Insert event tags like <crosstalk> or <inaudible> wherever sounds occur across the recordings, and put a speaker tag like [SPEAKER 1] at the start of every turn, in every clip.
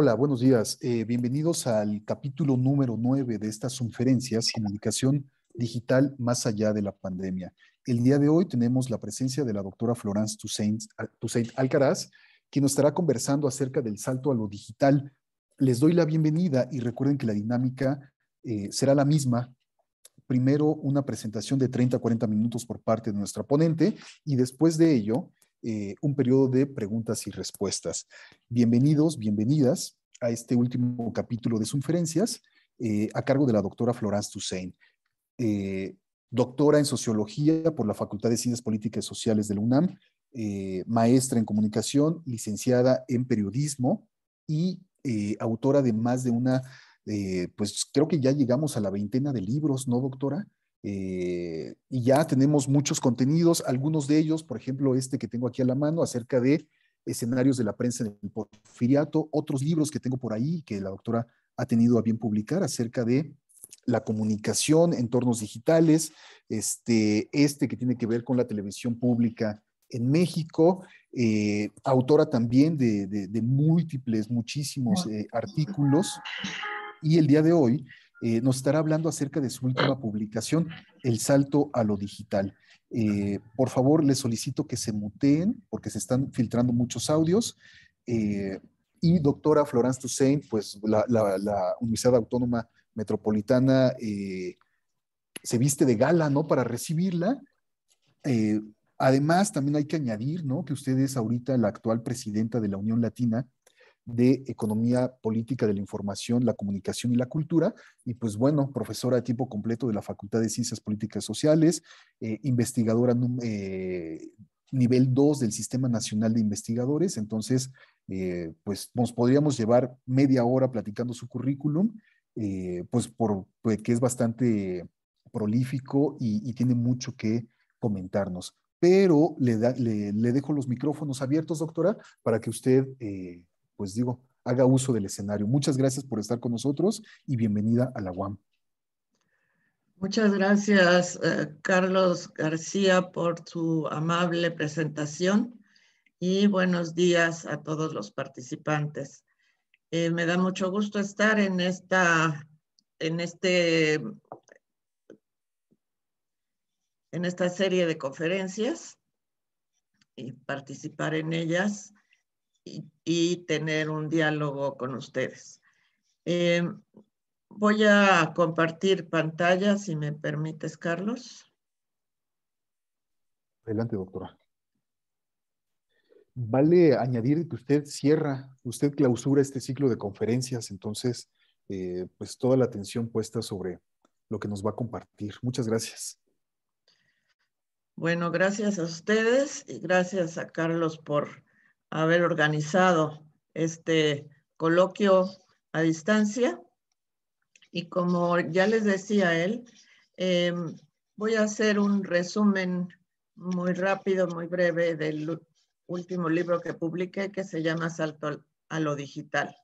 [SPEAKER 1] Hola, buenos días. Eh, bienvenidos al capítulo número 9 de estas conferencias, Comunicación Digital Más Allá de la Pandemia. El día de hoy tenemos la presencia de la doctora Florence Toussaint, ah, Alcaraz, quien nos estará conversando acerca del salto a lo digital. Les doy la bienvenida y recuerden que la dinámica eh, será la misma primero una presentación de 30 a 40 minutos por parte de nuestra ponente y después de ello eh, un periodo de preguntas y respuestas. Bienvenidos, bienvenidas a este último capítulo de sus eh, a cargo de la doctora Florence Toussaint, eh, doctora en sociología por la Facultad de Ciencias Políticas y Sociales de la UNAM, eh, maestra en comunicación, licenciada en periodismo y eh, autora de más de una, pues creo que ya llegamos a la veintena de libros, ¿no, doctora? y ya tenemos muchos contenidos, algunos de ellos, por ejemplo, este que tengo aquí a la mano acerca de escenarios de la prensa en el porfiriato, otros libros que tengo por ahí que la doctora ha tenido a bien publicar acerca de la comunicación, entornos digitales, este, este que tiene que ver con la televisión pública en México, eh, autora también de, múltiples, muchísimos eh, artículos, y el día de hoy eh, nos estará hablando acerca de su última publicación, El Salto a lo Digital. Eh, por favor, les solicito que se muteen porque se están filtrando muchos audios. Eh, y doctora Florence Toussaint, pues la, Universidad Autónoma Metropolitana eh, se viste de gala, ¿no? Para recibirla. además, también hay que añadir, ¿no? Que usted es ahorita la actual presidenta de la Unión Latina de Economía Política de la Información, la Comunicación y la Cultura. Y pues bueno, profesora de tiempo completo de la Facultad de Ciencias Políticas Sociales, eh, investigadora eh, nivel 2 del Sistema Nacional de Investigadores. Entonces, eh, pues nos podríamos llevar media hora platicando su currículum, pues por, pues que es bastante prolífico y, tiene mucho que comentarnos pero le, le, dejo los micrófonos abiertos, doctora, para que usted pues digo, haga uso del escenario. Muchas gracias por estar con nosotros y bienvenida a la
[SPEAKER 2] UAM. Muchas gracias, eh, Carlos García, por su amable presentación y buenos días a todos los participantes. Eh, me da mucho gusto estar en, esta, en, este, en esta serie de conferencias y participar en ellas y, tener un diálogo con ustedes. Eh, voy a compartir pantalla, si me permites, Carlos.
[SPEAKER 1] Adelante, doctora. Vale añadir que usted cierra, usted clausura este ciclo de conferencias, entonces, eh, pues toda la atención puesta sobre lo que nos va a compartir. Muchas gracias.
[SPEAKER 2] Bueno, gracias a ustedes y gracias a Carlos por haber organizado este coloquio a distancia. Y como ya les decía él, em, voy a hacer un resumen muy rápido, muy breve del último libro que publiqué que se llama Salto a lo Digital.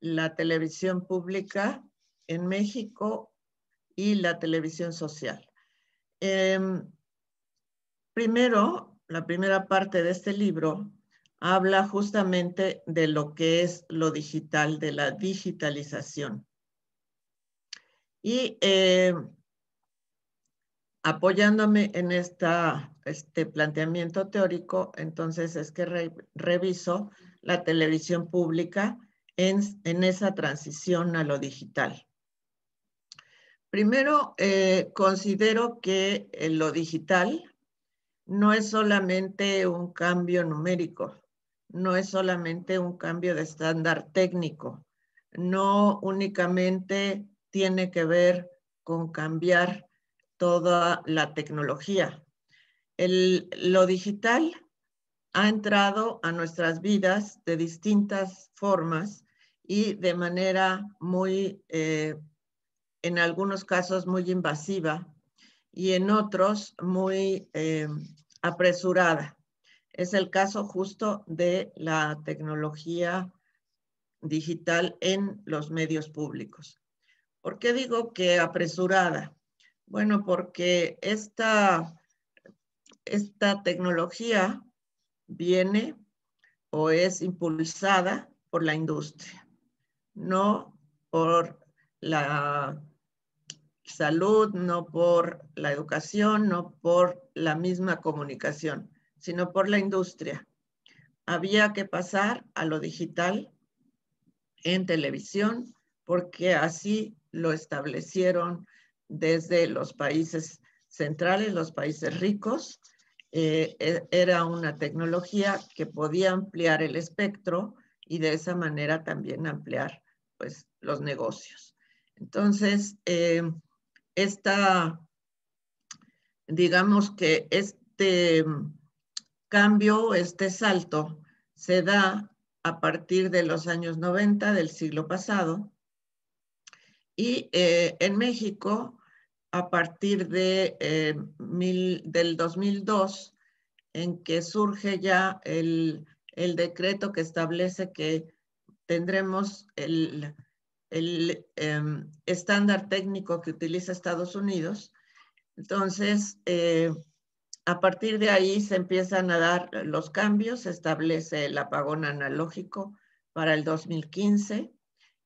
[SPEAKER 2] La televisión pública en México y la televisión social. Em, primero, la primera parte de este libro habla justamente de lo que es lo digital, de la digitalización. Y eh, apoyándome en este planteamiento teórico, entonces es que reviso la televisión pública en, esa transición a lo digital. Primero, eh, considero que eh, lo digital no es solamente un cambio numérico, no es solamente un cambio de estándar técnico, no únicamente tiene que ver con cambiar toda la tecnología. El, lo digital ha entrado a nuestras vidas de distintas formas y de manera muy, eh, en algunos casos muy invasiva y en otros muy eh, apresurada. Es el caso justo de la tecnología digital en los medios públicos. ¿Por qué digo que apresurada? Bueno, porque esta, esta tecnología viene o es impulsada por la industria, no por la salud, no por la educación, no por la misma comunicación sino por la industria. Había que pasar a lo digital en televisión porque así lo establecieron desde los países centrales, los países ricos. Eh, e, era una tecnología que podía ampliar el espectro y de esa manera también ampliar pues, los negocios. Entonces, eh, esta, digamos que este cambio, este salto, se da a partir de los años 90 del siglo pasado y eh, en México a partir de, eh, mil, del 2002 en que surge ya el, decreto que establece que tendremos el, em, estándar técnico que utiliza Estados Unidos. Entonces, eh, a partir de ahí se empiezan a dar los cambios, se establece el apagón analógico para el 2015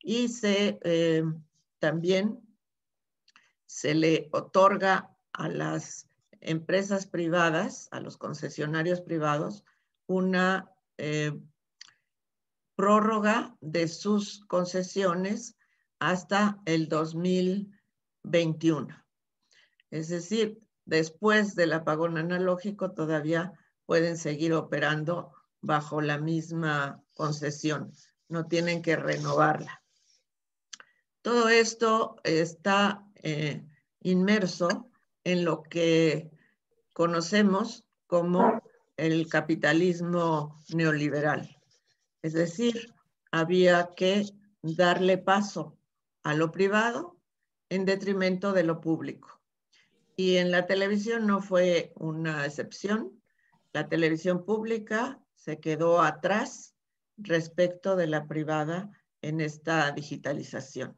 [SPEAKER 2] y se, eh, también se le otorga a las empresas privadas, a los concesionarios privados, una eh, prórroga de sus concesiones hasta el 2021. Es decir, después del apagón analógico todavía pueden seguir operando bajo la misma concesión, no tienen que renovarla. Todo esto está eh, inmerso en lo que conocemos como el capitalismo neoliberal. Es decir, había que darle paso a lo privado en detrimento de lo público. Y en la televisión no fue una excepción. La televisión pública se quedó atrás respecto de la privada en esta digitalización.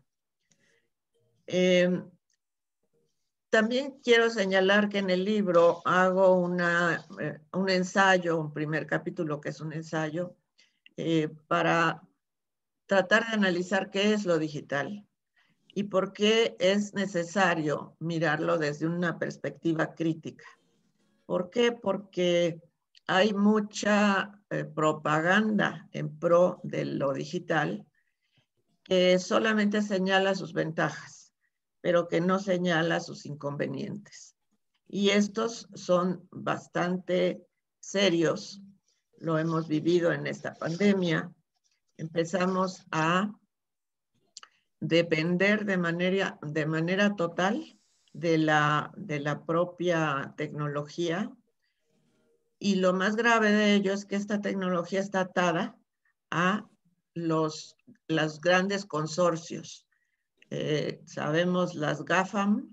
[SPEAKER 2] Em, también quiero señalar que en el libro hago eh, un ensayo, un primer capítulo que es un ensayo, eh, para tratar de analizar qué es lo digital y por qué es necesario mirarlo desde una perspectiva crítica. ¿Por qué? Porque hay mucha eh, propaganda en pro de lo digital que solamente señala sus ventajas, pero que no señala sus inconvenientes. Y estos son bastante serios. Lo hemos vivido en esta pandemia. Empezamos a depender de manera, de manera total de la, de la propia tecnología. Y lo más grave de ello es que esta tecnología está atada a los, grandes consorcios. Eh, sabemos las GAFAM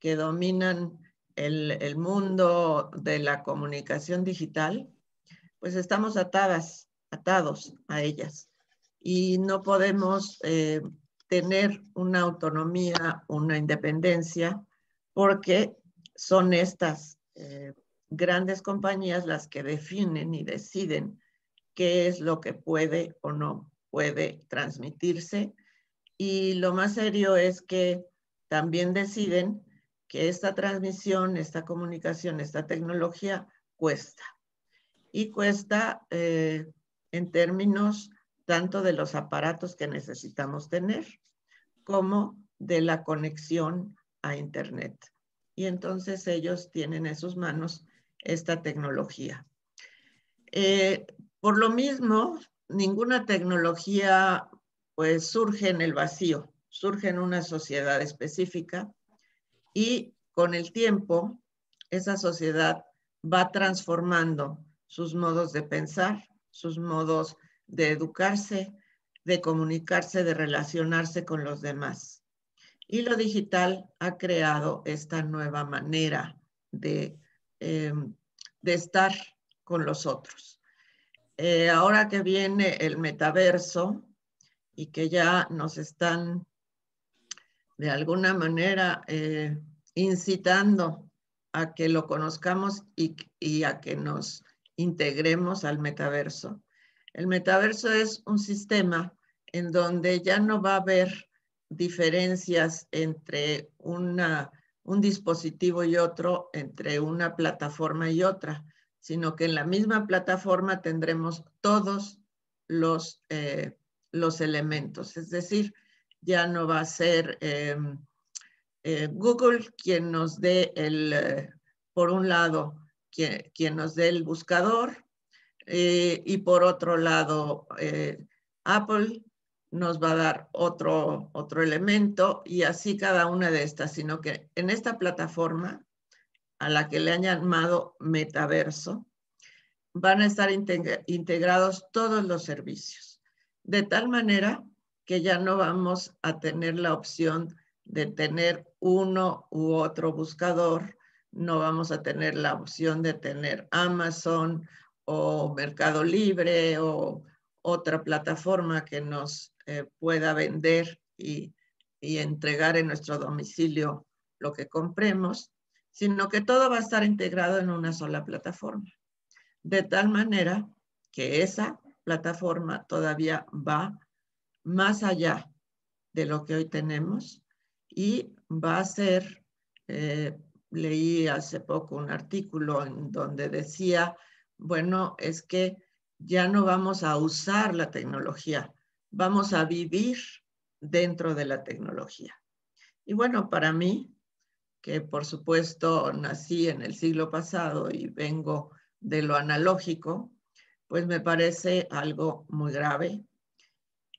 [SPEAKER 2] que dominan el, mundo de la comunicación digital, pues estamos atadas, atados a ellas y no podemos eh, tener una autonomía, una independencia, porque son estas eh, grandes compañías las que definen y deciden qué es lo que puede o no puede transmitirse. Y lo más serio es que también deciden que esta transmisión, esta comunicación, esta tecnología cuesta. Y cuesta eh, en términos tanto de los aparatos que necesitamos tener, como de la conexión a Internet. Y entonces ellos tienen en sus manos esta tecnología. Eh, por lo mismo, ninguna tecnología pues surge en el vacío, surge en una sociedad específica y con el tiempo esa sociedad va transformando sus modos de pensar, sus modos de educarse, de comunicarse, de relacionarse con los demás. Y lo digital ha creado esta nueva manera de, eh, de estar con los otros. Eh, ahora que viene el metaverso y que ya nos están de alguna manera eh, incitando a que lo conozcamos y, y a que nos integremos al metaverso, el metaverso es un sistema en donde ya no va a haber diferencias entre un dispositivo y otro, entre una plataforma y otra, sino que en la misma plataforma tendremos todos los, eh, elementos. Es decir, ya no va a ser em, eh, Google quien nos dé el, eh, por un lado, quien nos dé el buscador, eh, y por otro lado, eh, Apple nos va a dar otro, elemento y así cada una de estas, sino que en esta plataforma a la que le han llamado metaverso, van a estar integrados todos los servicios, de tal manera que ya no vamos a tener la opción de tener uno u otro buscador, no vamos a tener la opción de tener Amazon, o Mercado Libre o otra plataforma que nos eh, pueda vender y, entregar en nuestro domicilio lo que compremos, sino que todo va a estar integrado en una sola plataforma. De tal manera que esa plataforma todavía va más allá de lo que hoy tenemos y va a ser, eh, leí hace poco un artículo en donde decía bueno, es que ya no vamos a usar la tecnología, vamos a vivir dentro de la tecnología. Y bueno, para mí, que por supuesto nací en el siglo pasado y vengo de lo analógico, pues me parece algo muy grave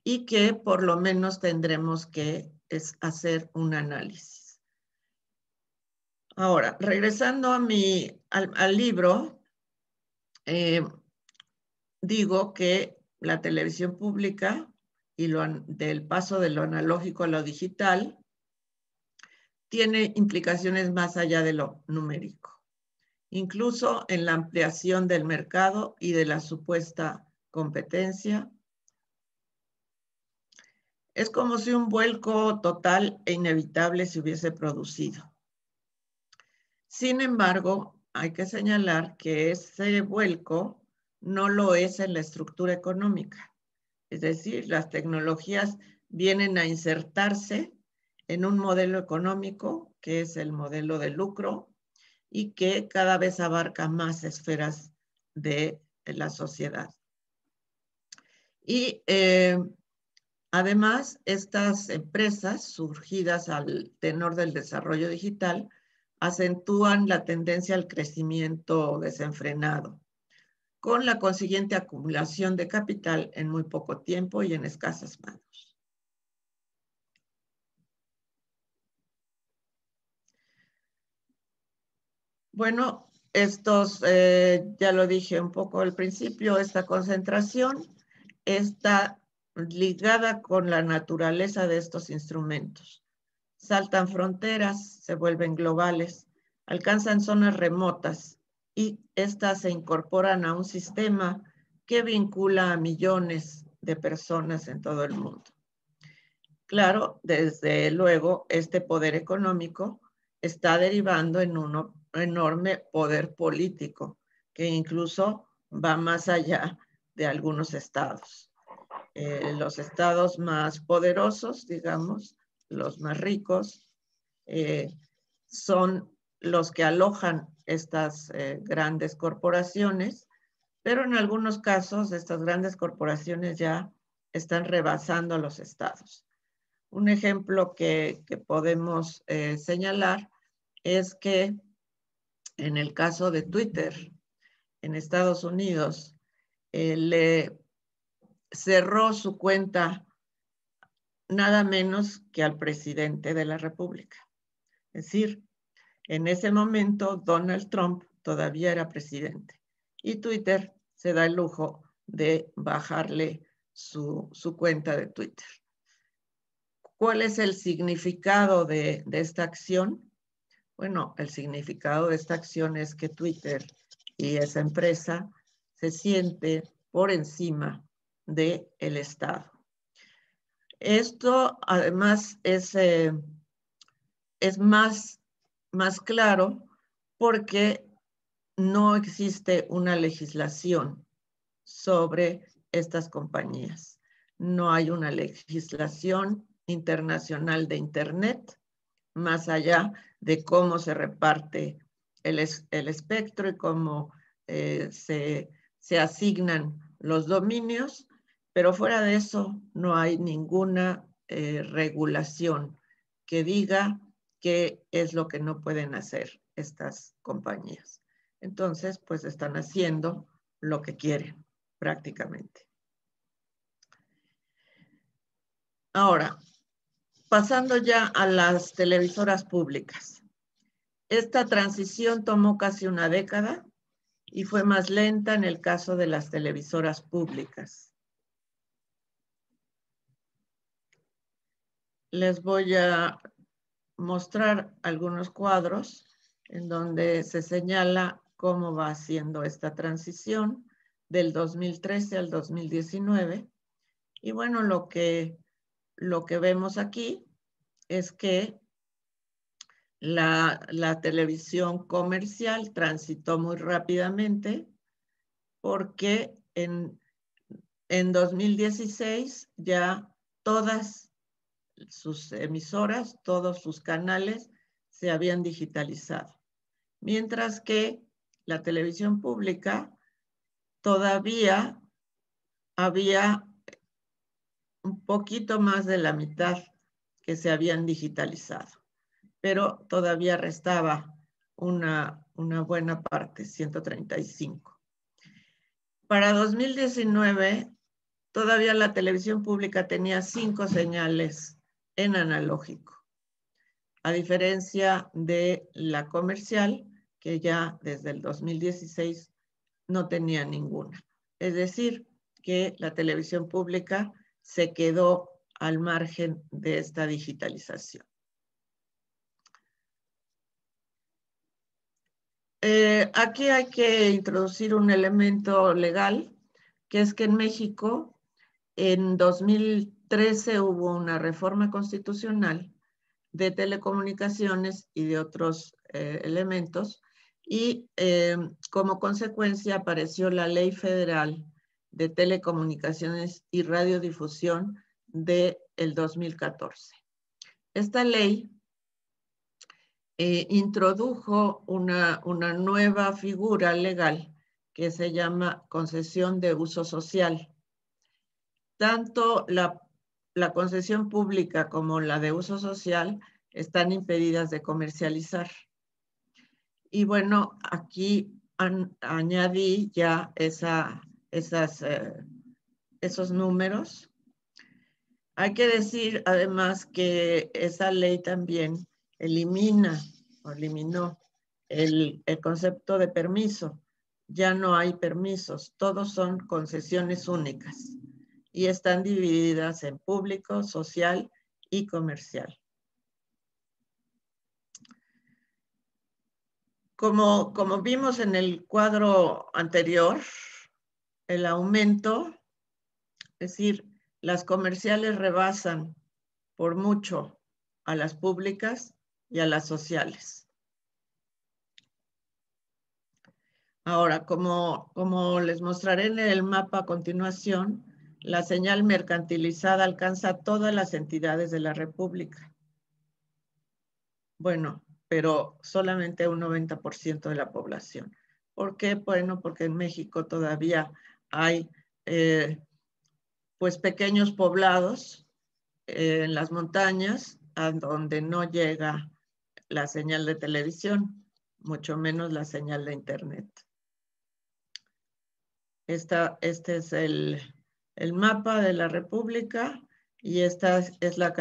[SPEAKER 2] y que por lo menos tendremos que hacer un análisis. Ahora, regresando a mi, al libro, eh, digo que la televisión pública y lo, del paso de lo analógico a lo digital tiene implicaciones más allá de lo numérico, incluso en la ampliación del mercado y de la supuesta competencia. Es como si un vuelco total e inevitable se hubiese producido. Sin embargo, hay que señalar que ese vuelco no lo es en la estructura económica. Es decir, las tecnologías vienen a insertarse en un modelo económico que es el modelo de lucro y que cada vez abarca más esferas de la sociedad. Y eh, además, estas empresas surgidas al tenor del desarrollo digital acentúan la tendencia al crecimiento desenfrenado, con la consiguiente acumulación de capital en muy poco tiempo y en escasas manos. Bueno, estos, eh, ya lo dije un poco al principio, esta concentración está ligada con la naturaleza de estos instrumentos saltan fronteras, se vuelven globales, alcanzan zonas remotas y estas se incorporan a un sistema que vincula a millones de personas en todo el mundo. Claro, desde luego, este poder económico está derivando en un enorme poder político que incluso va más allá de algunos estados. Eh, los estados más poderosos, digamos, los más ricos, eh, son los que alojan estas eh, grandes corporaciones, pero en algunos casos estas grandes corporaciones ya están rebasando a los estados. Un ejemplo que, podemos eh, señalar es que en el caso de Twitter en Estados Unidos, le cerró su cuenta nada menos que al presidente de la República. Es decir, en ese momento Donald Trump todavía era presidente y Twitter se da el lujo de bajarle su, cuenta de Twitter. ¿Cuál es el significado de, esta acción? Bueno, el significado de esta acción es que Twitter y esa empresa se siente por encima del el Estado esto además es, eh, más, claro porque no existe una legislación sobre estas compañías. No hay una legislación internacional de Internet, más allá de cómo se reparte el, espectro y cómo eh, se, asignan los dominios, pero fuera de eso, no hay ninguna eh, regulación que diga qué es lo que no pueden hacer estas compañías. Entonces, pues están haciendo lo que quieren prácticamente. Ahora, pasando ya a las televisoras públicas. Esta transición tomó casi una década y fue más lenta en el caso de las televisoras públicas. les voy a mostrar algunos cuadros en donde se señala cómo va haciendo esta transición del 2013 al 2019. Y bueno, lo que, lo que vemos aquí es que la, televisión comercial transitó muy rápidamente porque en, en 2016 ya todas sus emisoras, todos sus canales se habían digitalizado. Mientras que la televisión pública todavía había un poquito más de la mitad que se habían digitalizado, pero todavía restaba una, buena parte, 135. Para 2019, todavía la televisión pública tenía cinco señales en analógico, a diferencia de la comercial, que ya desde el 2016 no tenía ninguna. Es decir, que la televisión pública se quedó al margen de esta digitalización. Eh, aquí hay que introducir un elemento legal, que es que en México en 2013 13 hubo una reforma constitucional de telecomunicaciones y de otros eh, elementos y em, como consecuencia apareció la ley federal de telecomunicaciones y radiodifusión del el 2014. Esta ley eh, introdujo una, una nueva figura legal que se llama concesión de uso social. Tanto la la concesión pública como la de uso social están impedidas de comercializar. Y bueno, aquí añadí ya esa, esas, eh, esos números. Hay que decir además que esa ley también elimina o eliminó el concepto de permiso. Ya no hay permisos, todos son concesiones únicas y están divididas en público, social y comercial. Como, vimos en el cuadro anterior, el aumento, es decir, las comerciales rebasan por mucho a las públicas y a las sociales. Ahora, como, como les mostraré en el mapa a continuación, la señal mercantilizada alcanza a todas las entidades de la República. Bueno, pero solamente un 90% de la población. ¿Por qué? Bueno, porque en México todavía hay eh, pues pequeños poblados eh, en las montañas a donde no llega la señal de televisión, mucho menos la señal de internet. este es el, el mapa de la República y esta es la,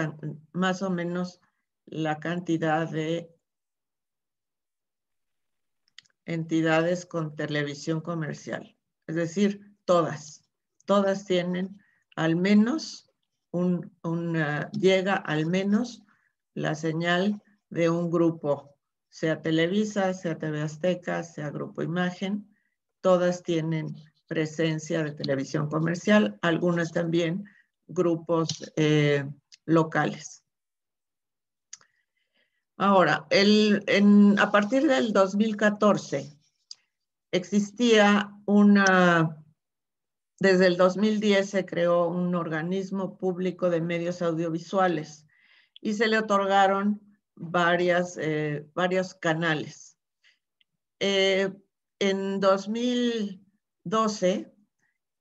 [SPEAKER 2] más o menos la cantidad de entidades con televisión comercial. Es decir, todas, todas tienen al menos un, una, llega al menos la señal de un grupo, sea Televisa, sea TV Azteca, sea Grupo Imagen, todas tienen presencia de televisión comercial, algunos también grupos eh, locales. Ahora, a partir del 2014 existía una, desde el 2010 se creó un organismo público de medios audiovisuales y se le otorgaron varias, eh, varios canales. Eh, en 2010 12,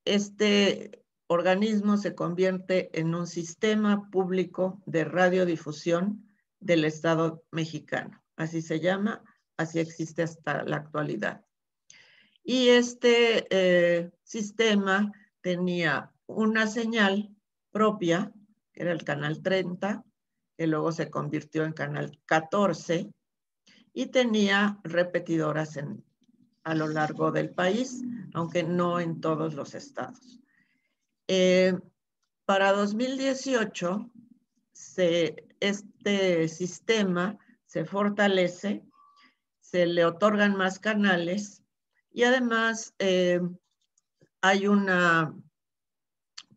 [SPEAKER 2] este organismo se convierte en un sistema público de radiodifusión del Estado mexicano. Así se llama, así existe hasta la actualidad. Y este eh, sistema tenía una señal propia, que era el canal 30, que luego se convirtió en canal 14, y tenía repetidoras en a lo largo del país, aunque no en todos los estados. Eh, para 2018, este sistema se fortalece, se le otorgan más canales y además eh, hay una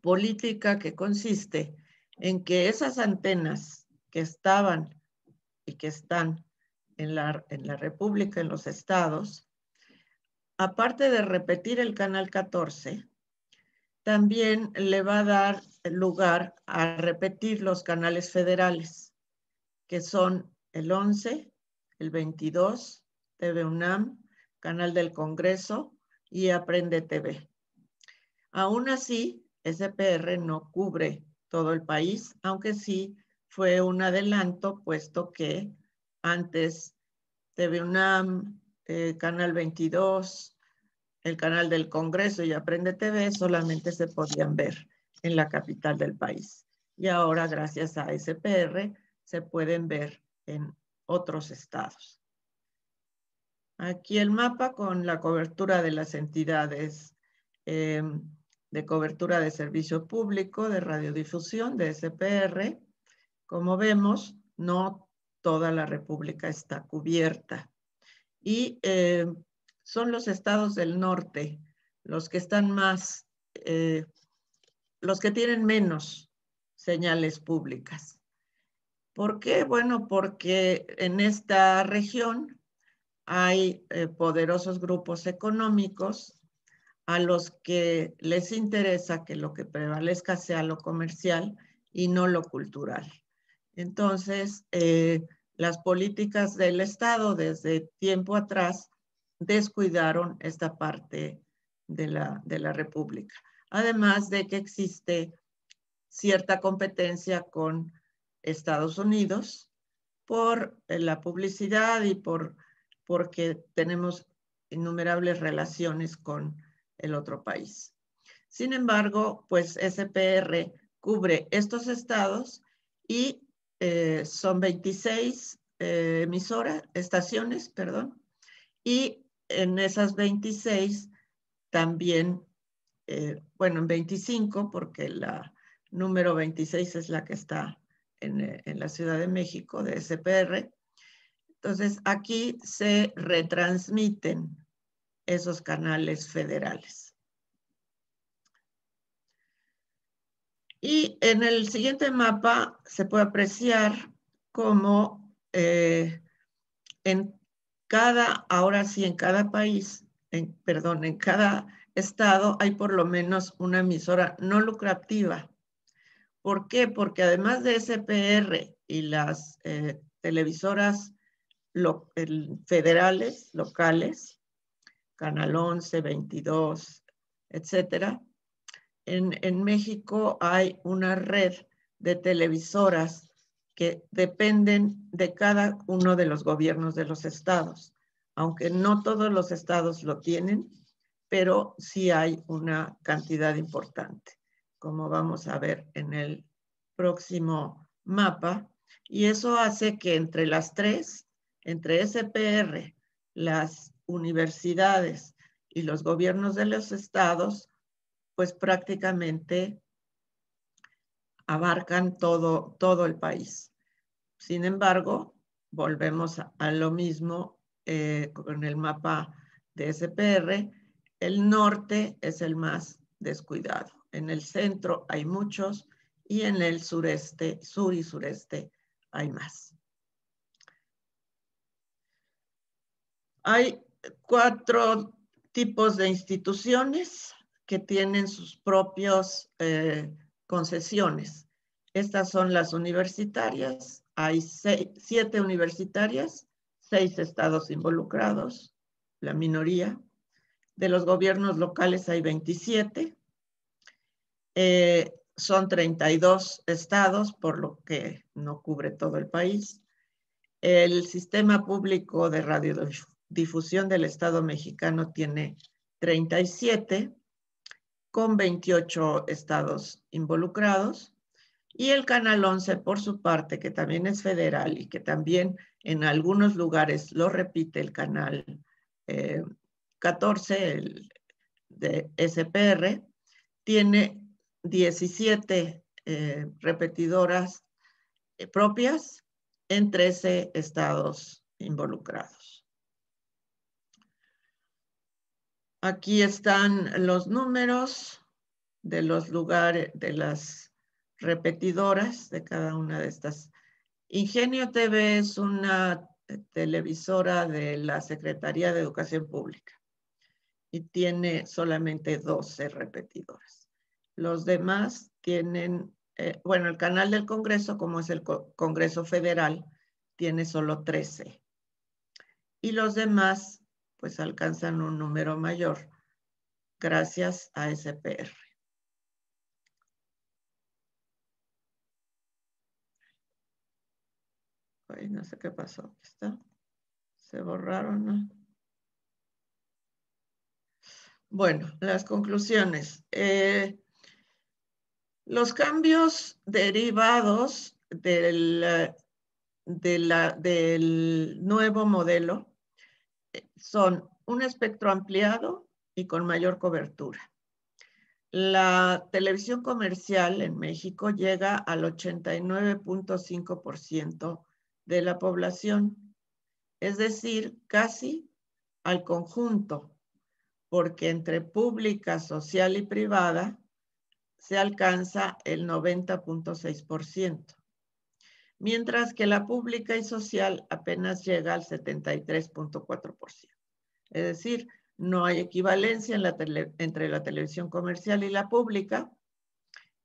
[SPEAKER 2] política que consiste en que esas antenas que estaban y que están en en la República, en los estados, aparte de repetir el canal 14, también le va a dar lugar a repetir los canales federales, que son el 11, el 22, TV UNAM, Canal del Congreso y Aprende TV. Aún así, SPR no cubre todo el país, aunque sí fue un adelanto, puesto que antes TV UNAM, eh, canal 22, el canal del Congreso y Aprende TV solamente se podían ver en la capital del país. Y ahora, gracias a SPR, se pueden ver en otros estados. Aquí el mapa con la cobertura de las entidades em, de cobertura de servicio público de radiodifusión de SPR. Como vemos, no toda la República está cubierta y eh, son los estados del norte los que están más, eh, los que tienen menos señales públicas. ¿Por qué? Bueno, porque en esta región hay eh, poderosos grupos económicos a los que les interesa que lo que prevalezca sea lo comercial y no lo cultural. Entonces, las políticas del Estado desde tiempo atrás descuidaron esta parte de la, de la República. Además de que existe cierta competencia con Estados Unidos por eh, la publicidad y por, porque tenemos innumerables relaciones con el otro país. Sin embargo, pues SPR cubre estos estados y eh, son 26 eh, emisoras, estaciones, perdón, y en esas 26 también, eh, bueno, en 25, porque la número 26 es la que está en, en la Ciudad de México de SPR. Entonces, aquí se retransmiten esos canales federales. Y en el siguiente mapa se puede apreciar cómo eh, en cada, ahora sí, en cada país, perdón, en cada estado hay por lo menos una emisora no lucrativa. ¿Por qué? Porque además de SPR y las eh, televisoras federales, locales, Canal 11, 22, etcétera, en, México hay una red de televisoras que dependen de cada uno de los gobiernos de los estados, aunque no todos los estados lo tienen, pero sí hay una cantidad importante, como vamos a ver en el próximo mapa. Y eso hace que entre las tres, entre SPR, las universidades y los gobiernos de los estados, pues prácticamente abarcan todo, el país. Sin embargo, volvemos a, lo mismo eh, con el mapa de SPR, el norte es el más descuidado. En el centro hay muchos y en el sureste, sur y sureste hay más. Hay cuatro tipos de instituciones que tienen sus propias eh, concesiones. Estas son las universitarias. Hay siete universitarias, seis estados involucrados, la minoría. De los gobiernos locales hay 27. Eh, son 32 estados, por lo que no cubre todo el país. El sistema público de radiodifusión del Estado mexicano tiene 37 con 28 estados involucrados. Y el Canal 11, por su parte, que también es federal y que también en algunos lugares lo repite el Canal 14 eh, el, de SPR, tiene 17 eh, repetidoras eh, propias en 13 estados involucrados. Aquí están los números de los lugares, de las repetidoras de cada una de estas. Ingenio TV es una televisora de la Secretaría de Educación Pública y tiene solamente 12 repetidoras. Los demás tienen, eh, bueno, el canal del Congreso, como es el Congreso Federal, tiene solo 13. Y los demás pues alcanzan un número mayor gracias a SPR. Ay, no sé qué pasó. está. Se borraron. Bueno, las conclusiones. Eh, los cambios derivados del, del nuevo modelo son un espectro ampliado y con mayor cobertura. La televisión comercial en México llega al 89.5% de la población, es decir, casi al conjunto, porque entre pública, social y privada se alcanza el 90.6% mientras que la pública y social apenas llega al 73.4%. Es decir, no hay equivalencia entre la televisión comercial y la pública,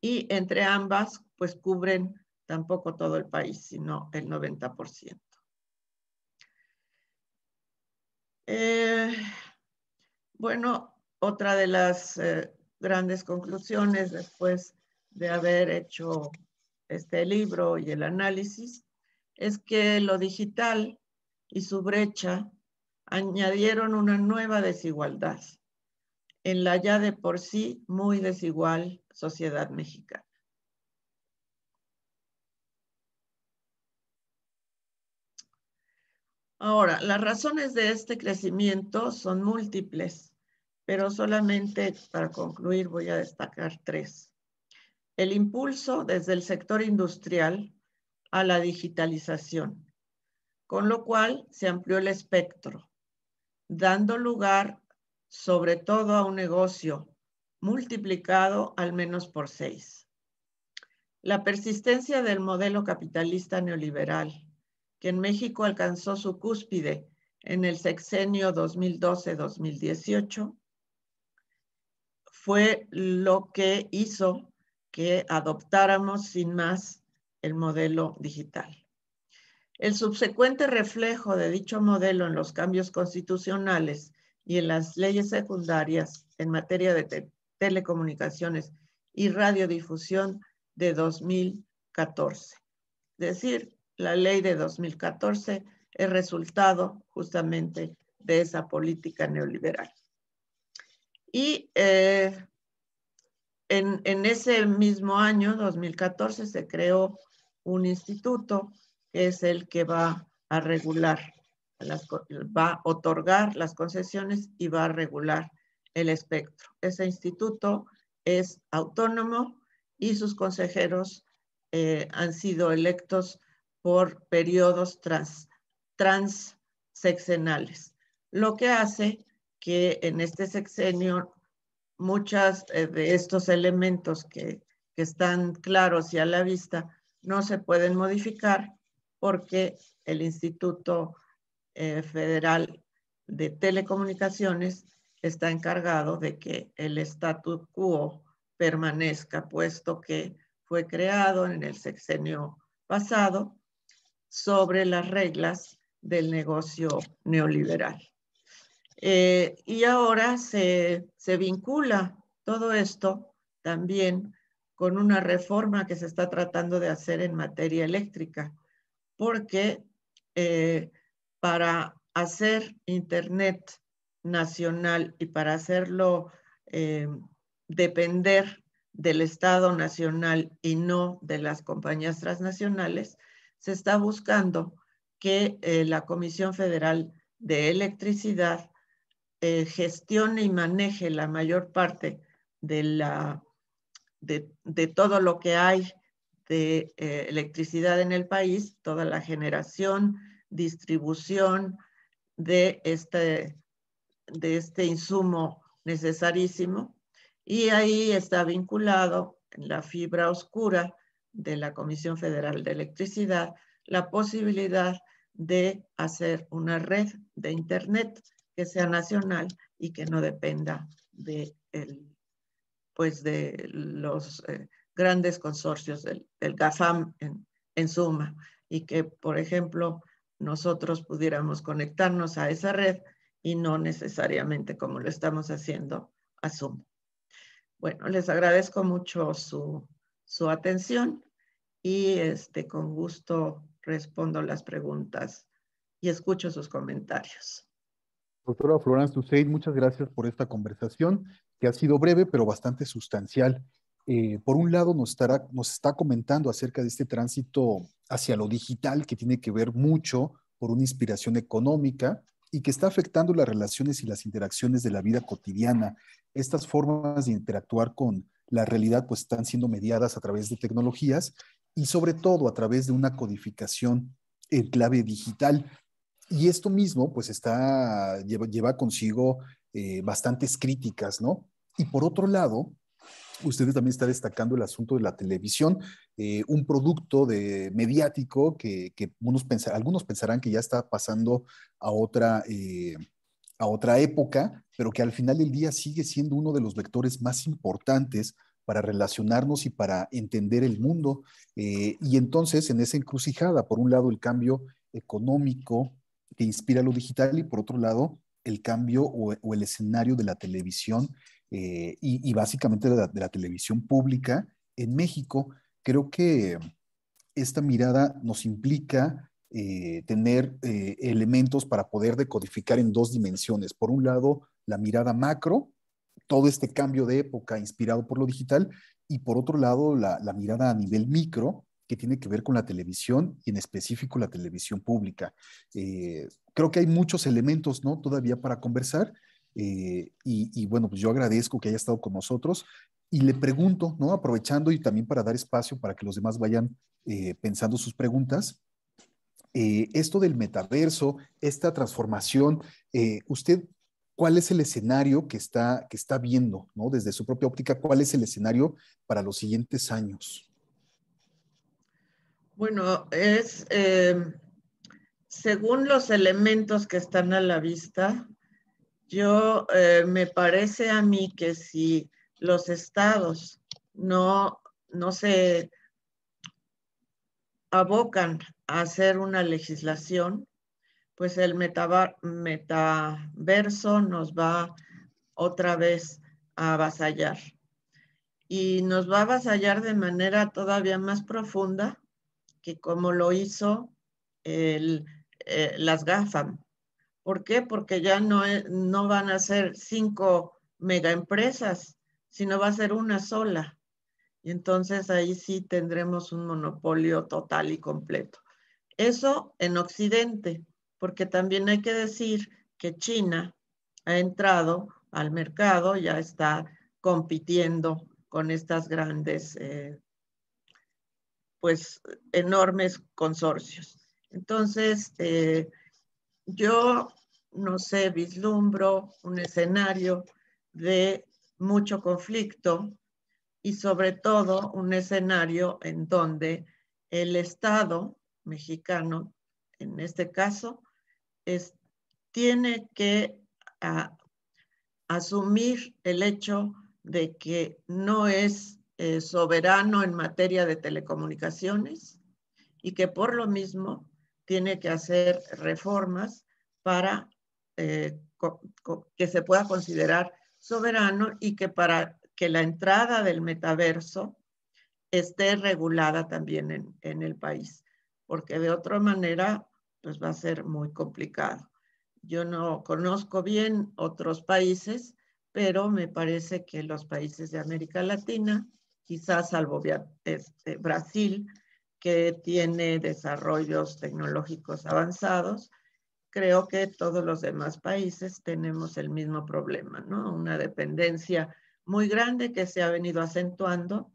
[SPEAKER 2] y entre ambas, pues cubren tampoco todo el país, sino el 90%. Eh, bueno, otra de las eh, grandes conclusiones después de haber hecho este libro y el análisis es que lo digital y su brecha añadieron una nueva desigualdad en la ya de por sí muy desigual sociedad mexicana. Ahora, las razones de este crecimiento son múltiples, pero solamente para concluir voy a destacar tres el impulso desde el sector industrial a la digitalización, con lo cual se amplió el espectro, dando lugar sobre todo a un negocio multiplicado al menos por seis. La persistencia del modelo capitalista neoliberal, que en México alcanzó su cúspide en el sexenio 2012-2018, fue lo que hizo que adoptáramos sin más el modelo digital. El subsecuente reflejo de dicho modelo en los cambios constitucionales y en las leyes secundarias en materia de telecomunicaciones y radiodifusión de 2014. Es decir, la ley de 2014 es resultado justamente de esa política neoliberal. Y eh, en, ese mismo año, 2014, se creó un instituto que es el que va a regular, las, va a otorgar las concesiones y va a regular el espectro. Ese instituto es autónomo y sus consejeros eh, han sido electos por periodos trans, transseccionales, lo que hace que en este sexenio muchas eh, de estos elementos que, están claros y a la vista no se pueden modificar porque el Instituto eh, Federal de Telecomunicaciones está encargado de que el statu quo permanezca, puesto que fue creado en el sexenio pasado sobre las reglas del negocio neoliberal. Eh, y ahora se, vincula todo esto también con una reforma que se está tratando de hacer en materia eléctrica, porque eh, para hacer Internet nacional y para hacerlo eh, depender del Estado nacional y no de las compañías transnacionales, se está buscando que la Comisión Federal de Electricidad eh, gestione y maneje la mayor parte de, todo lo que hay de eh, electricidad en el país, toda la generación, distribución de este, de este insumo necesarísimo. Y ahí está vinculado en la fibra oscura de la Comisión Federal de Electricidad la posibilidad de hacer una red de Internet que sea nacional y que no dependa de, pues de los eh, grandes consorcios del, GAFAM en, suma y que, por ejemplo, nosotros pudiéramos conectarnos a esa red y no necesariamente como lo estamos haciendo a suma. Bueno, les agradezco mucho su, su atención y este, con gusto respondo las preguntas y escucho sus comentarios.
[SPEAKER 1] Doctora Florence Dussey, muchas gracias por esta conversación, que ha sido breve pero bastante sustancial. Eh, por un lado, nos, nos está comentando acerca de este tránsito hacia lo digital, que tiene que ver mucho por una inspiración económica y que está afectando las relaciones y las interacciones de la vida cotidiana. Estas formas de interactuar con la realidad pues están siendo mediadas a través de tecnologías y sobre todo a través de una codificación en clave digital y esto mismo, pues, está, lleva, consigo eh, bastantes críticas, ¿no? Y por otro lado, ustedes también está destacando el asunto de la televisión, eh, un producto de, mediático que, pensar, algunos pensarán que ya está pasando a otra, eh, a otra época, pero que al final del día sigue siendo uno de los vectores más importantes para relacionarnos y para entender el mundo. y entonces, en esa encrucijada, por un lado, el cambio económico, que inspira lo digital y por otro lado el cambio o, el escenario de la televisión eh, y, básicamente de la, televisión pública en México. Creo que esta mirada nos implica eh, tener eh, elementos para poder decodificar en dos dimensiones. Por un lado, la mirada macro, todo este cambio de época inspirado por lo digital, y por otro lado, la mirada a nivel micro, que tiene que ver con la televisión y en específico la televisión pública. Eh, creo que hay muchos elementos, ¿no? Todavía para conversar. Eh, y, bueno, pues yo agradezco que haya estado con nosotros y le pregunto, ¿no? Aprovechando y también para dar espacio para que los demás vayan eh, pensando sus preguntas. esto del metaverso, esta transformación, ¿usted cuál es el escenario que está, que está viendo, Desde su propia óptica, ¿cuál es el escenario para los siguientes años?
[SPEAKER 2] Bueno, es eh, según los elementos que están a la vista, yo eh, me parece a mí que si los estados no, no se abocan a hacer una legislación, pues el metaverso nos va otra vez a avasallar. Y nos va a avasallar de manera todavía más profunda que como lo hizo eh, las GAFAM. ¿Por qué? Porque ya no, no van a ser cinco megaempresas, sino va a ser una sola. Y entonces ahí sí tendremos un monopolio total y completo. Eso en Occidente, porque también hay que decir que China ha entrado al mercado, ya está compitiendo con estas grandes eh, pues enormes consorcios. Entonces, eh, yo, no sé, vislumbro un escenario de mucho conflicto y sobre todo un escenario en donde el Estado mexicano, en este caso, es, tiene que ah, asumir el hecho de que no es eh, soberano en materia de telecomunicaciones y que por lo mismo tiene que hacer reformas para eh, que se pueda considerar soberano y que para que la entrada del metaverso esté regulada también en, en el país, porque de otra manera pues va a ser muy complicado. Yo no conozco bien otros países, pero me parece que los países de América Latina quizás salvo este, Brasil, que tiene desarrollos tecnológicos avanzados, creo que todos los demás países tenemos el mismo problema, ¿no? Una dependencia muy grande que se ha venido acentuando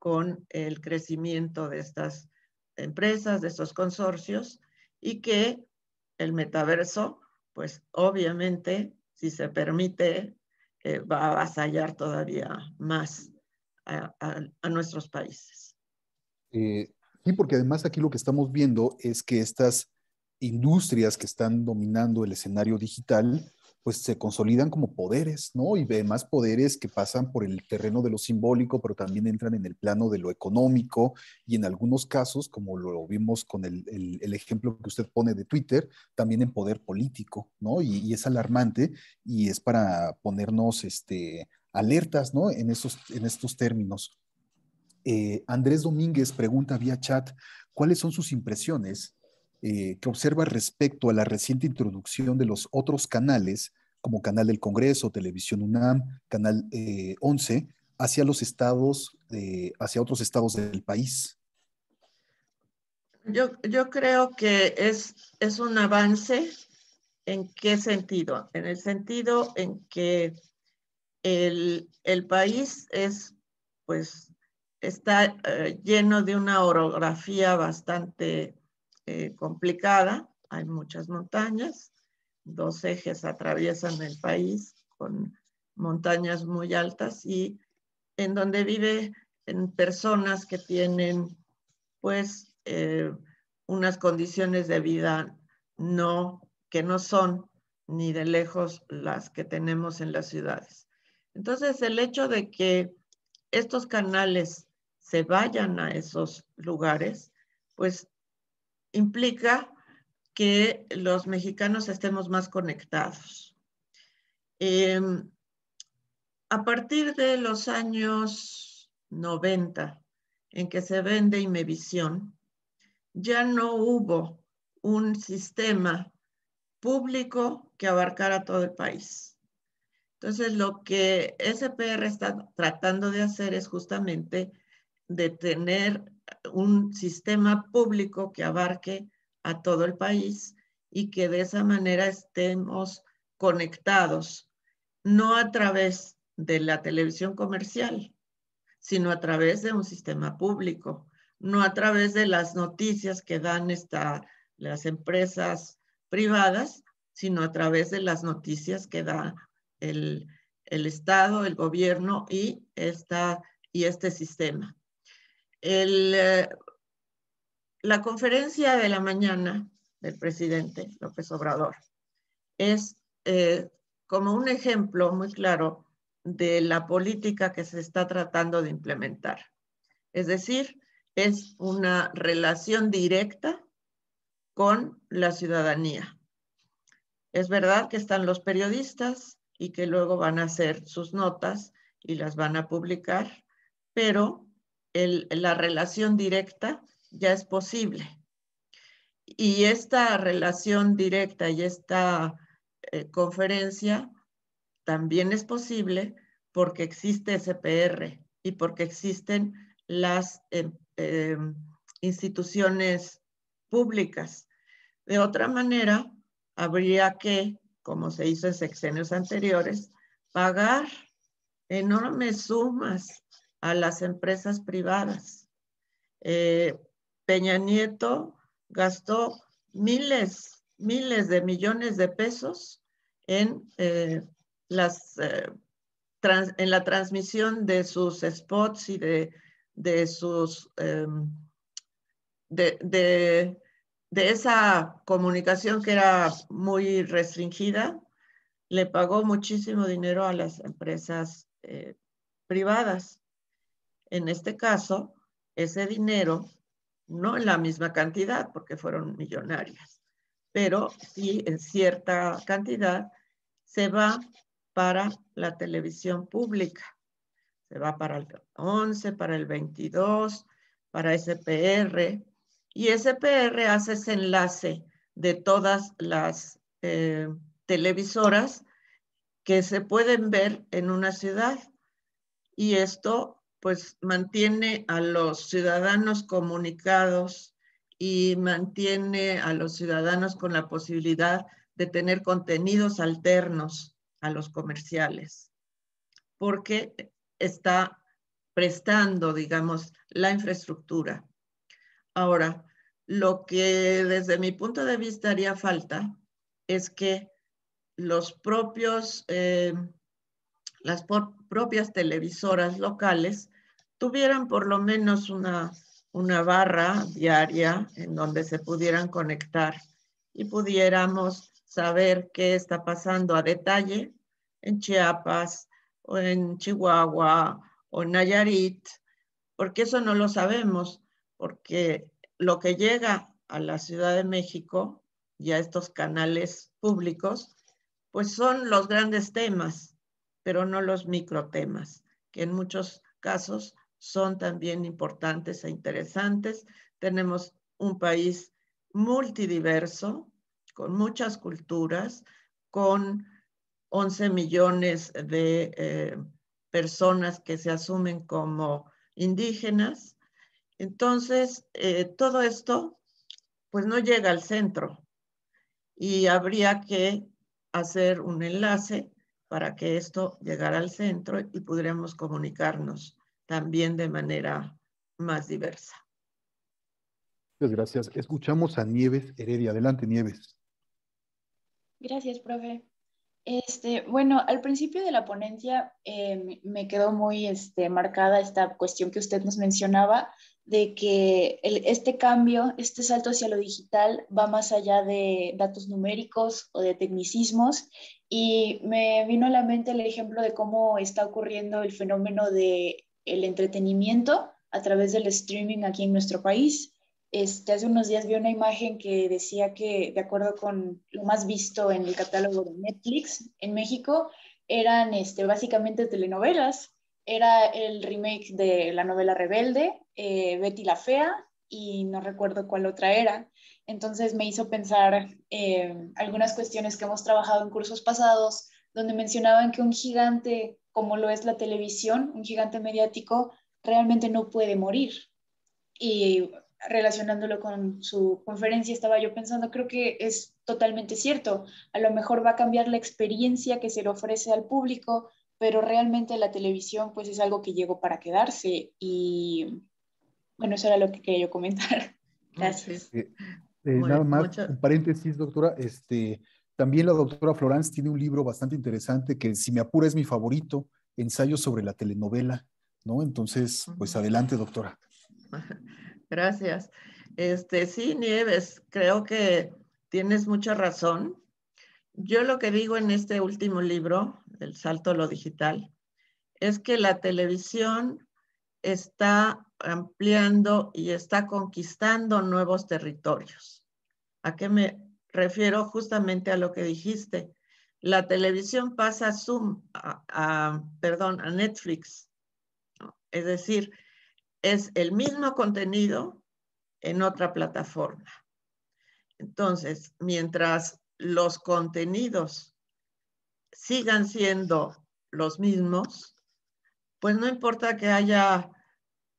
[SPEAKER 2] con el crecimiento de estas empresas, de estos consorcios, y que el metaverso, pues obviamente, si se permite, eh, va a avasallar todavía más a, nuestros países.
[SPEAKER 1] Eh, sí, porque además aquí lo que estamos viendo es que estas industrias que están dominando el escenario digital, pues se consolidan como poderes, ¿no? Y además poderes que pasan por el terreno de lo simbólico, pero también entran en el plano de lo económico y en algunos casos, como lo vimos con el, ejemplo que usted pone de Twitter, también en poder político, ¿no? Y, y es alarmante y es para ponernos este, alertas ¿no? en, estos, en estos términos. Eh, Andrés Domínguez pregunta vía chat, ¿cuáles son sus impresiones eh, que observa respecto a la reciente introducción de los otros canales, como Canal del Congreso, Televisión UNAM, Canal 11, eh, hacia los estados, hacia otros estados del país?
[SPEAKER 2] Yo, yo creo que es, es un avance. ¿En qué sentido? En el sentido en que el, país es, pues, está eh, lleno de una orografía bastante eh, complicada. Hay muchas montañas, dos ejes atraviesan el país con montañas muy altas y en donde vive en personas que tienen pues eh, unas condiciones de vida no que no son ni de lejos las que tenemos en las ciudades. Entonces, el hecho de que estos canales se vayan a esos lugares, pues implica que los mexicanos estemos más conectados. Em, a partir de los años 90, en que se vende Imevisión, ya no hubo un sistema público que abarcara todo el país. Entonces, lo que SPR está tratando de hacer es justamente de tener un sistema público que abarque a todo el país y que de esa manera estemos conectados, no a través de la televisión comercial, sino a través de un sistema público, no a través de las noticias que dan las empresas privadas, sino a través de las noticias que da el, Estado, el gobierno y, esta, y este sistema. Eh, la conferencia de la mañana del presidente López Obrador es eh, como un ejemplo muy claro de la política que se está tratando de implementar. Es decir, es una relación directa con la ciudadanía. Es verdad que están los periodistas, y que luego van a hacer sus notas y las van a publicar, pero la relación directa ya es posible. Y esta relación directa y esta eh, conferencia también es posible porque existe SPR y porque existen las eh, eh, instituciones públicas. De otra manera, habría que como se hizo en sexenios anteriores, pagar enormes sumas a las empresas privadas. Eh, Peña Nieto gastó miles, miles de millones de pesos en, eh, las, eh, en la transmisión de sus spots y de, sus... Em, de, de esa comunicación que era muy restringida, le pagó muchísimo dinero a las empresas eh, privadas. En este caso, ese dinero, no en la misma cantidad, porque fueron millonarias, pero sí en cierta cantidad, se va para la televisión pública. Se va para el 11, para el 22, para SPR, y SPR hace ese enlace de todas las eh, televisoras que se pueden ver en una ciudad. Y esto pues mantiene a los ciudadanos comunicados y mantiene a los ciudadanos con la posibilidad de tener contenidos alternos a los comerciales, porque está prestando, digamos, la infraestructura. Ahora, lo que desde mi punto de vista haría falta es que los propios, eh, las propias televisoras locales tuvieran por lo menos una, una barra diaria en donde se pudieran conectar y pudiéramos saber qué está pasando a detalle en Chiapas o en Chihuahua o Nayarit, porque eso no lo sabemos porque lo que llega a la Ciudad de México y a estos canales públicos, pues son los grandes temas, pero no los microtemas, que en muchos casos son también importantes e interesantes. Tenemos un país multidiverso, con muchas culturas, con 11 millones de eh, personas que se asumen como indígenas, entonces, eh, todo esto, pues no llega al centro y habría que hacer un enlace para que esto llegara al centro y pudiéramos comunicarnos también de manera más diversa.
[SPEAKER 1] Muchas gracias. Escuchamos a Nieves Heredia. Adelante, Nieves.
[SPEAKER 3] Gracias, profe. Este, bueno, al principio de la ponencia eh, me quedó muy este, marcada esta cuestión que usted nos mencionaba de que este cambio, este salto hacia lo digital va más allá de datos numéricos o de tecnicismos y me vino a la mente el ejemplo de cómo está ocurriendo el fenómeno de el entretenimiento a través del streaming aquí en nuestro país. Este, hace unos días vi una imagen que decía que, de acuerdo con lo más visto en el catálogo de Netflix en México, eran este, básicamente telenovelas. Era el remake de la novela Rebelde, eh, Betty la Fea y no recuerdo cuál otra era. Entonces me hizo pensar eh, algunas cuestiones que hemos trabajado en cursos pasados, donde mencionaban que un gigante como lo es la televisión, un gigante mediático, realmente no puede morir. Y relacionándolo con su conferencia, estaba yo pensando, creo que es totalmente cierto. A lo mejor va a cambiar la experiencia que se le ofrece al público, pero realmente la televisión pues es algo que llegó para quedarse y bueno, eso era lo que quería yo comentar. <laughs> Gracias.
[SPEAKER 1] Eh, eh, nada más, un paréntesis, doctora. Este, también la doctora Florence tiene un libro bastante interesante que, si me apura, es mi favorito, Ensayo sobre la telenovela, ¿no? Entonces, pues adelante, doctora.
[SPEAKER 2] <laughs> Gracias. Este, sí, Nieves, creo que tienes mucha razón. Yo lo que digo en este último libro, El salto a lo digital, es que la televisión está ampliando y está conquistando nuevos territorios. ¿A qué me refiero? Justamente a lo que dijiste. La televisión pasa a Zoom, perdón, a Netflix. Es decir, es el mismo contenido en otra plataforma. Entonces, mientras los contenidos sigan siendo los mismos, pues no importa que haya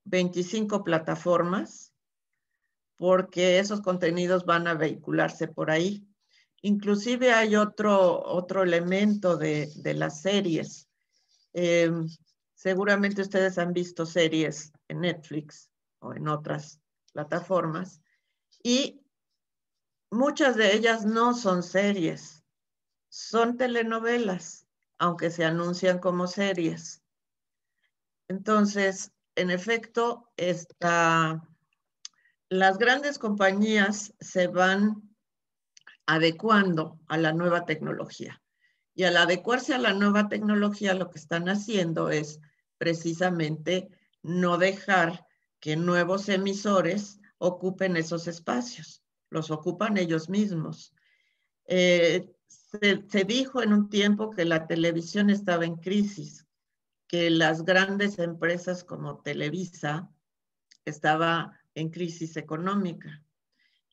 [SPEAKER 2] 25 plataformas porque esos contenidos van a vehicularse por ahí. Inclusive hay otro, otro elemento de, las series. Eh, seguramente ustedes han visto series en Netflix o en otras plataformas y muchas de ellas no son series, son telenovelas, aunque se anuncian como series. Entonces, en efecto, las grandes compañías se van adecuando a la nueva tecnología. Y al adecuarse a la nueva tecnología, lo que están haciendo es precisamente no dejar que nuevos emisores ocupen esos espacios, los ocupan ellos mismos. Eh, se, dijo en un tiempo que la televisión estaba en crisis, que las grandes empresas como Televisa estaba en crisis económica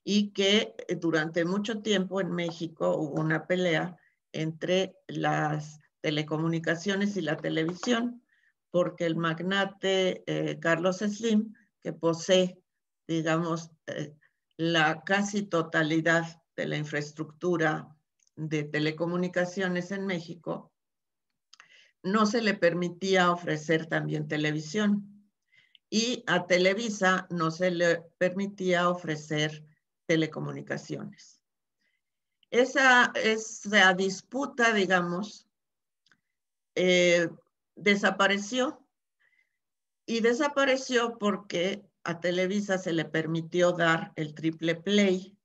[SPEAKER 2] y que eh, durante mucho tiempo en México hubo una pelea entre las telecomunicaciones y la televisión, porque el magnate eh, Carlos Slim, que posee, digamos, eh, la casi totalidad de la infraestructura de telecomunicaciones en México, no se le permitía ofrecer también televisión y a Televisa no se le permitía ofrecer telecomunicaciones. Esa, disputa, digamos, eh, desapareció y desapareció porque a Televisa se le permitió dar el triple play,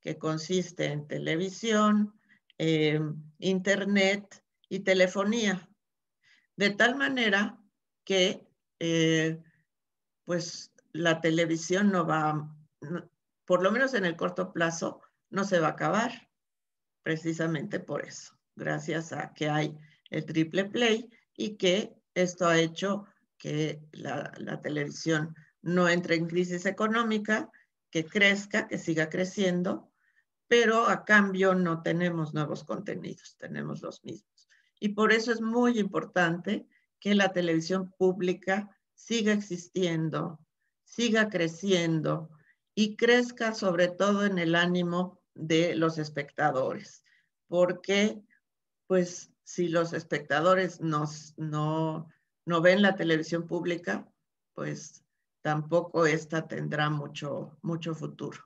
[SPEAKER 2] que consiste en televisión, eh, internet y telefonía. De tal manera que, eh, pues, la televisión no va, por lo menos en el corto plazo, no se va a acabar, precisamente por eso, gracias a que hay el triple play y que esto ha hecho que la televisión no entre en crisis económica, que crezca, que siga creciendo, pero a cambio no tenemos nuevos contenidos, tenemos los mismos. Y por eso es muy importante que la televisión pública siga existiendo, siga creciendo y crezca sobre todo en el ánimo de los espectadores, porque pues si los espectadores no, no ven la televisión pública, pues tampoco esta tendrá mucho, mucho futuro.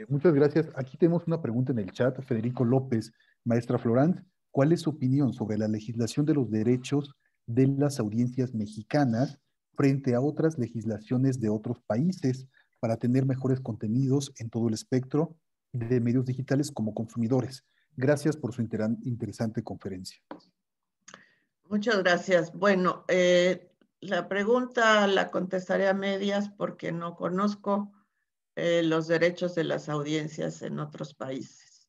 [SPEAKER 1] Eh, muchas gracias. Aquí tenemos una pregunta en el chat. Federico López, maestra Florán, ¿cuál es su opinión sobre la legislación de los derechos de las audiencias mexicanas frente a otras legislaciones de otros países para tener mejores contenidos en todo el espectro de medios digitales como consumidores? Gracias por su interesante conferencia.
[SPEAKER 2] Muchas gracias. Bueno, eh, la pregunta la contestaré a medias porque no conozco eh, los derechos de las audiencias en otros países.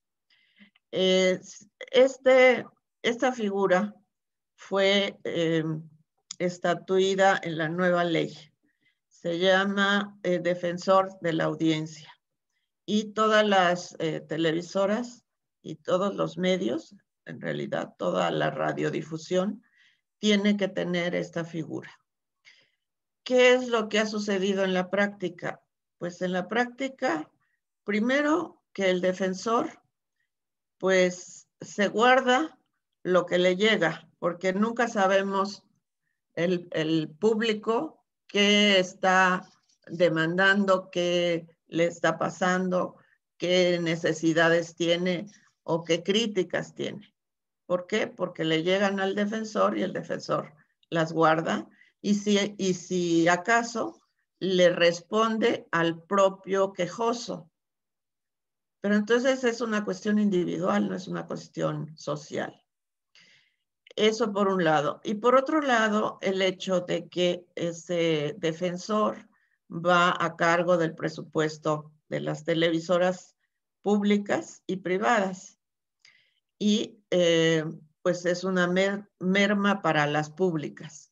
[SPEAKER 2] este, esta figura fue eh, estatuida en la nueva ley. Se llama eh, defensor de la audiencia. Y todas las televisoras y todos los medios, en realidad toda la radiodifusión, tiene que tener esta figura. ¿Qué es lo que ha sucedido en la práctica? Pues en la práctica, primero que el defensor, pues se guarda lo que le llega, porque nunca sabemos el, público qué está demandando, qué le está pasando, qué necesidades tiene o qué críticas tiene. ¿Por qué? Porque le llegan al defensor y el defensor las guarda y si, y si acaso le responde al propio quejoso. Pero entonces es una cuestión individual, no es una cuestión social. Eso por un lado. Y por otro lado, el hecho de que ese defensor va a cargo del presupuesto de las televisoras públicas y privadas. Y eh, pues es una merma para las públicas.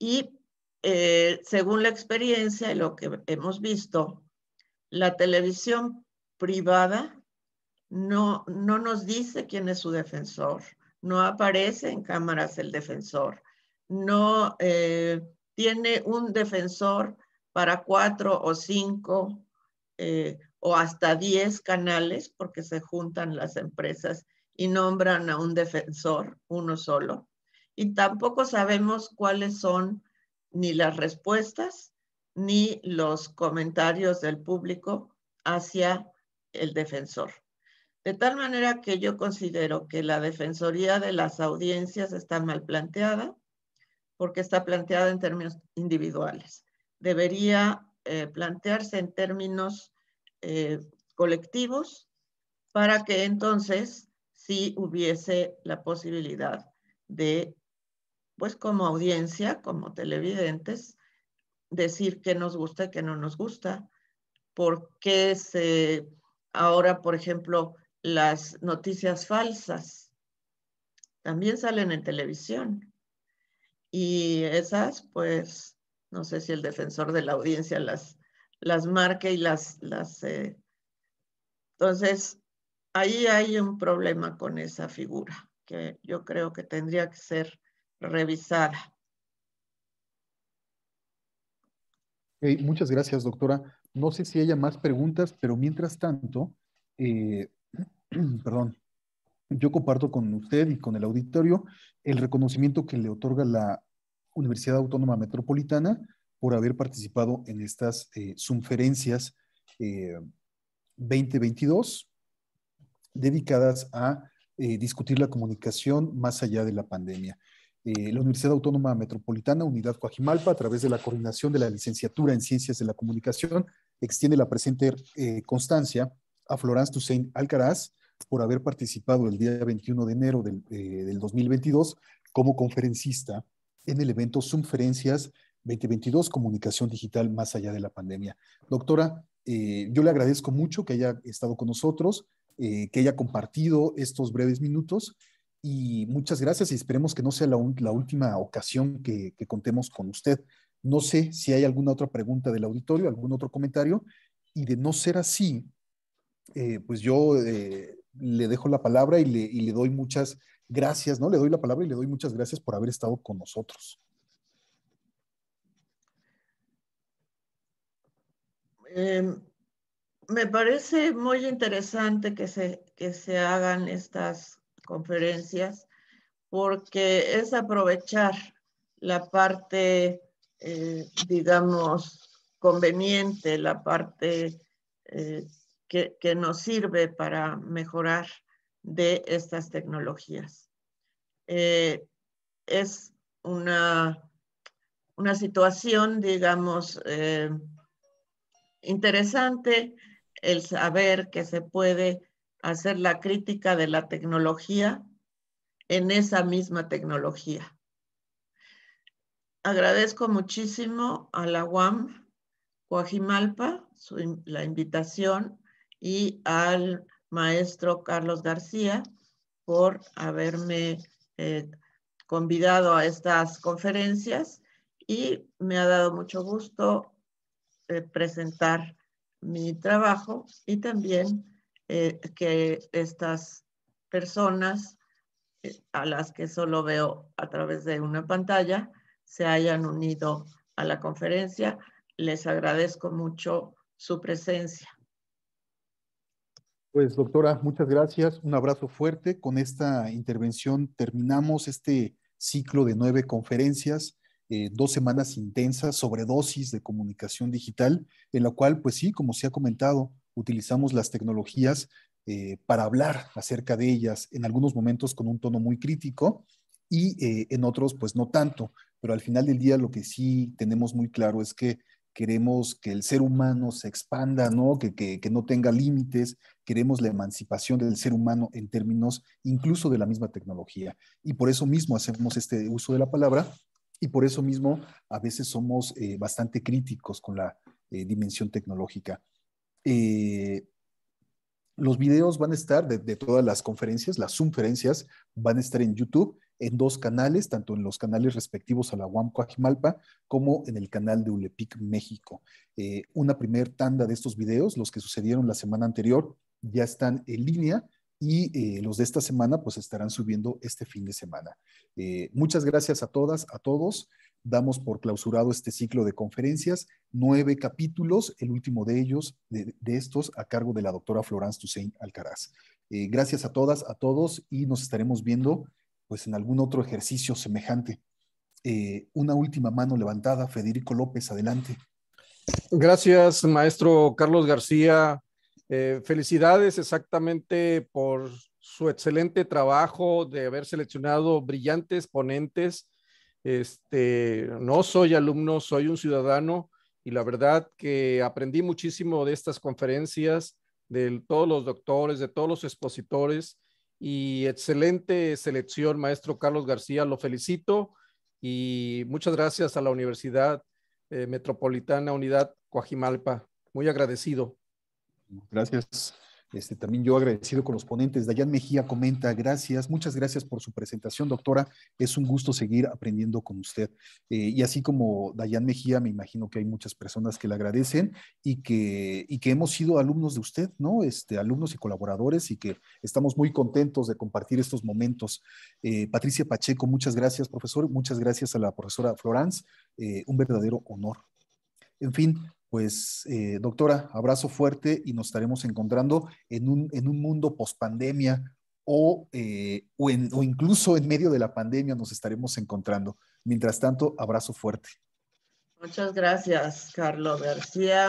[SPEAKER 2] Y eh, según la experiencia y lo que hemos visto, la televisión privada no, nos dice quién es su defensor, no aparece en cámaras el defensor, no eh, tiene un defensor para cuatro o cinco eh, o hasta diez canales, porque se juntan las empresas y nombran a un defensor, uno solo. Y tampoco sabemos cuáles son ni las respuestas ni los comentarios del público hacia el defensor. De tal manera que yo considero que la defensoría de las audiencias está mal planteada porque está planteada en términos individuales. Debería eh, plantearse en términos eh, colectivos para que entonces sí hubiese la posibilidad de pues como audiencia, como televidentes, decir qué nos gusta y qué no nos gusta, por qué se, ahora, por ejemplo, las noticias falsas también salen en televisión. Y esas, pues, no sé si el defensor de la audiencia las, las marque y las... Eh, entonces, ahí hay un problema con esa figura, que yo creo que tendría que ser revisada.
[SPEAKER 1] muchas gracias, doctora. No sé si haya más preguntas, pero mientras tanto, eh, <clears throat> perdón, yo comparto con usted y con el auditorio el reconocimiento que le otorga la Universidad Autónoma Metropolitana por haber participado en estas eh, conferencias 2022 eh, dedicadas a eh, discutir la comunicación más allá de la pandemia. Eh, la Universidad Autónoma Metropolitana, Unidad Coajimalpa, a través de la coordinación de la licenciatura en Ciencias de la Comunicación, extiende la presente eh, constancia a Florence Toussaint Alcaraz por haber participado el día 21 de enero del, eh, del 2022 como conferencista en el evento Subferencias 2022, Comunicación Digital más allá de la pandemia. Doctora, yo le agradezco mucho que haya estado con nosotros, que haya compartido estos breves minutos y muchas gracias y esperemos que no sea la, última ocasión que, contemos con usted. No sé si hay alguna otra pregunta del auditorio, algún otro comentario y de no ser así, eh, pues yo eh, le dejo la palabra y le, doy muchas gracias, ¿no? Le doy la palabra y le doy muchas gracias por haber estado con nosotros.
[SPEAKER 2] Em, me parece muy interesante que se, que se hagan estas conferencias, porque es aprovechar la parte, eh, digamos, conveniente, la parte eh, que, nos sirve para mejorar de estas tecnologías. Eh, es una, una, situación, digamos, interesante el saber que se puede hacer la crítica de la tecnología en esa misma tecnología. Agradezco muchísimo a la UAM Coajimalpa la invitación y al maestro Carlos García por haberme eh, convidado a estas conferencias y me ha dado mucho gusto eh, presentar mi trabajo y también eh, que estas personas eh, a las que solo veo a través de una pantalla se hayan unido a la conferencia. Les agradezco mucho su presencia.
[SPEAKER 1] Pues doctora, muchas gracias. Un abrazo fuerte. Con esta intervención terminamos este ciclo de nueve conferencias. Eh, dos semanas intensas sobre dosis de comunicación digital, en la cual, pues sí, como se ha comentado, utilizamos las tecnologías eh, para hablar acerca de ellas, en algunos momentos con un tono muy crítico y eh, en otros pues no tanto, pero al final del día lo que sí tenemos muy claro es que queremos que el ser humano se expanda, ¿no? Que, no tenga límites, queremos la emancipación del ser humano en términos incluso de la misma tecnología. Y por eso mismo hacemos este uso de la palabra y por eso mismo a veces somos eh, bastante críticos con la dimensión tecnológica. Eh, los videos van a estar de, todas las conferencias, las conferencias van a estar en YouTube en dos canales, tanto en los canales respectivos a la UAM Coajimalpa como en el canal de ULEPIC México. Eh, una primer tanda de estos videos, los que sucedieron la semana anterior, ya están en línea y eh, los de esta semana pues estarán subiendo este fin de semana. muchas gracias a todas, a todos damos por clausurado este ciclo de conferencias, nueve capítulos, el último de ellos, de, estos, a cargo de la doctora Florence Toussaint Alcaraz. Eh, gracias a todas, a todos, y nos estaremos viendo pues en algún otro ejercicio semejante. Eh, una última mano levantada, Federico López, adelante. Gracias, maestro Carlos García. Eh, felicidades exactamente por su excelente trabajo de haber seleccionado brillantes ponentes este, no soy alumno, soy un ciudadano y la verdad que aprendí muchísimo de estas conferencias, de todos los doctores, de todos los expositores y excelente selección, maestro Carlos García, lo felicito y muchas gracias a la Universidad eh, Metropolitana Unidad Coajimalpa, muy agradecido. Gracias. Este, también yo agradecido con los ponentes. Dayan Mejía comenta, gracias, muchas gracias por su presentación, doctora. Es un gusto seguir aprendiendo con usted. Eh, y así como Dayan Mejía, me imagino que hay muchas personas que le agradecen y que, y que hemos sido alumnos de usted, ¿no? Este, alumnos y colaboradores y que estamos muy contentos de compartir estos momentos. Eh, Patricia Pacheco, muchas gracias, profesor. Muchas gracias a la profesora Florence. Eh, un verdadero honor. En fin, pues, eh, doctora, abrazo fuerte y nos estaremos encontrando en un, en un mundo post pandemia o, eh, o incluso en medio de la pandemia nos estaremos encontrando. Mientras tanto, abrazo fuerte.
[SPEAKER 2] Muchas gracias, Carlos García.